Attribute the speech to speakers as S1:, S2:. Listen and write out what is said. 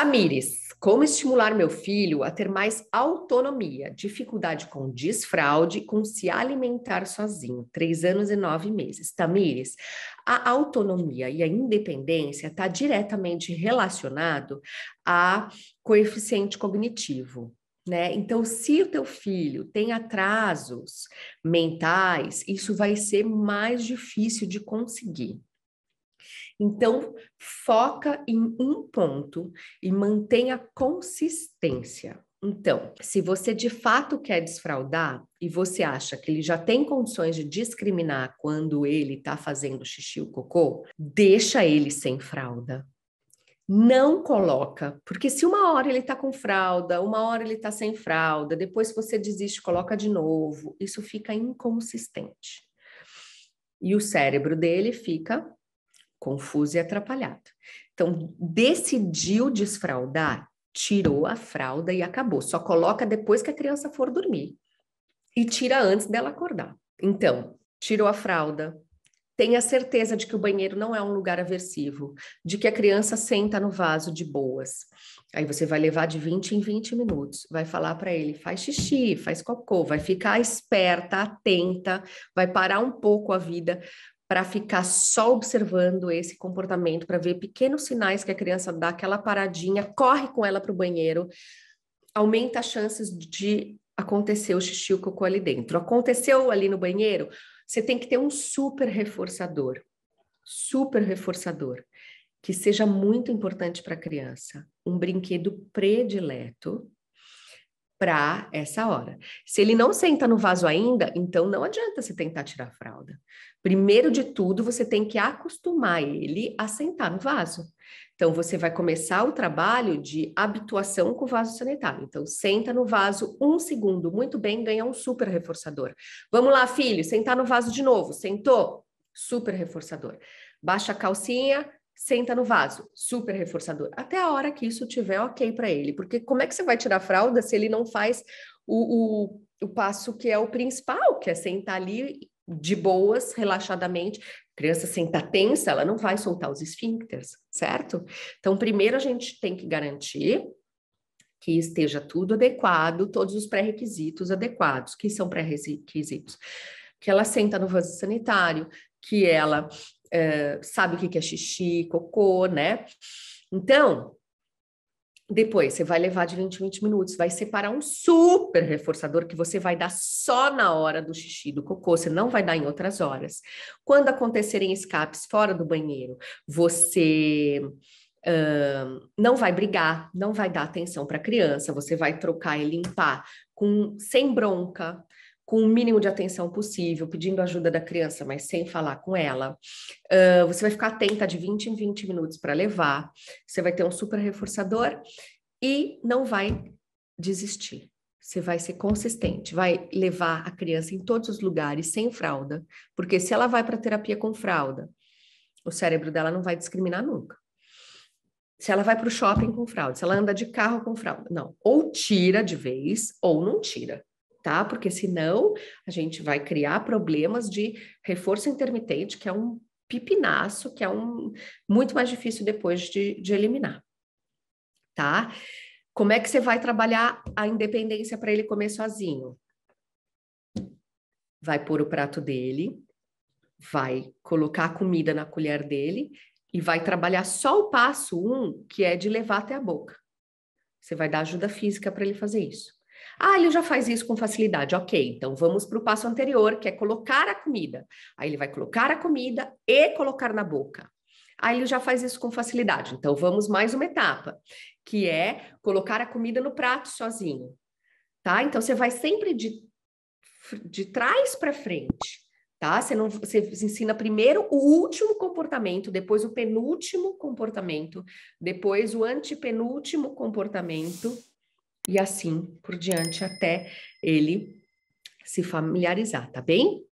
S1: Tamires, como estimular meu filho a ter mais autonomia? Dificuldade com desfraude, com se alimentar sozinho. Três anos e nove meses. Tamires, a autonomia e a independência está diretamente relacionado a coeficiente cognitivo. Né? Então, se o teu filho tem atrasos mentais, isso vai ser mais difícil de conseguir. Então, foca em um ponto e mantenha consistência. Então, se você de fato quer desfraudar e você acha que ele já tem condições de discriminar quando ele está fazendo xixi ou cocô, deixa ele sem fralda. Não coloca, porque se uma hora ele está com fralda, uma hora ele está sem fralda, depois você desiste, coloca de novo, isso fica inconsistente. E o cérebro dele fica confuso e atrapalhado. Então, decidiu desfraldar, tirou a fralda e acabou. Só coloca depois que a criança for dormir e tira antes dela acordar. Então, tirou a fralda, tenha certeza de que o banheiro não é um lugar aversivo, de que a criança senta no vaso de boas. Aí você vai levar de 20 em 20 minutos, vai falar para ele, faz xixi, faz cocô, vai ficar esperta, atenta, vai parar um pouco a vida, para ficar só observando esse comportamento, para ver pequenos sinais que a criança dá, aquela paradinha, corre com ela para o banheiro, aumenta as chances de acontecer o xixi ou cocô ali dentro. Aconteceu ali no banheiro, você tem que ter um super reforçador, super reforçador, que seja muito importante para a criança. Um brinquedo predileto, para essa hora. Se ele não senta no vaso ainda, então não adianta você tentar tirar a fralda. Primeiro de tudo, você tem que acostumar ele a sentar no vaso. Então, você vai começar o trabalho de habituação com o vaso sanitário. Então, senta no vaso um segundo, muito bem, ganha um super reforçador. Vamos lá, filho, sentar no vaso de novo. Sentou? Super reforçador. Baixa a calcinha, senta no vaso, super reforçador, até a hora que isso tiver ok para ele, porque como é que você vai tirar fralda se ele não faz o, o, o passo que é o principal, que é sentar ali de boas, relaxadamente. A criança senta tensa, ela não vai soltar os esfíncteres, certo? Então, primeiro a gente tem que garantir que esteja tudo adequado, todos os pré-requisitos adequados, que são pré-requisitos. Que ela senta no vaso sanitário, que ela eh, sabe o que é xixi, cocô, né? Então, depois você vai levar de 20 a 20 minutos, vai separar um super reforçador que você vai dar só na hora do xixi do cocô, você não vai dar em outras horas. Quando acontecerem escapes fora do banheiro, você Uh, não vai brigar, não vai dar atenção para a criança, você vai trocar e limpar com sem bronca, com o mínimo de atenção possível, pedindo ajuda da criança, mas sem falar com ela. Uh, você vai ficar atenta de 20 em 20 minutos para levar, você vai ter um super reforçador e não vai desistir. Você vai ser consistente, vai levar a criança em todos os lugares sem fralda, porque se ela vai para terapia com fralda, o cérebro dela não vai discriminar nunca. Se ela vai para o shopping com fralda, se ela anda de carro com fralda, não, ou tira de vez ou não tira tá? Porque senão a gente vai criar problemas de reforço intermitente, que é um pipinaço, que é um muito mais difícil depois de, de eliminar, tá? Como é que você vai trabalhar a independência para ele comer sozinho? Vai pôr o prato dele, vai colocar a comida na colher dele e vai trabalhar só o passo um, que é de levar até a boca. Você vai dar ajuda física para ele fazer isso. Ah, ele já faz isso com facilidade. Ok, então vamos para o passo anterior, que é colocar a comida. Aí ele vai colocar a comida e colocar na boca. Aí ele já faz isso com facilidade. Então vamos mais uma etapa, que é colocar a comida no prato sozinho. Tá? Então você vai sempre de, de trás para frente. Tá? Você, não, você ensina primeiro o último comportamento, depois o penúltimo comportamento, depois o antepenúltimo comportamento e assim por diante até ele se familiarizar, tá bem?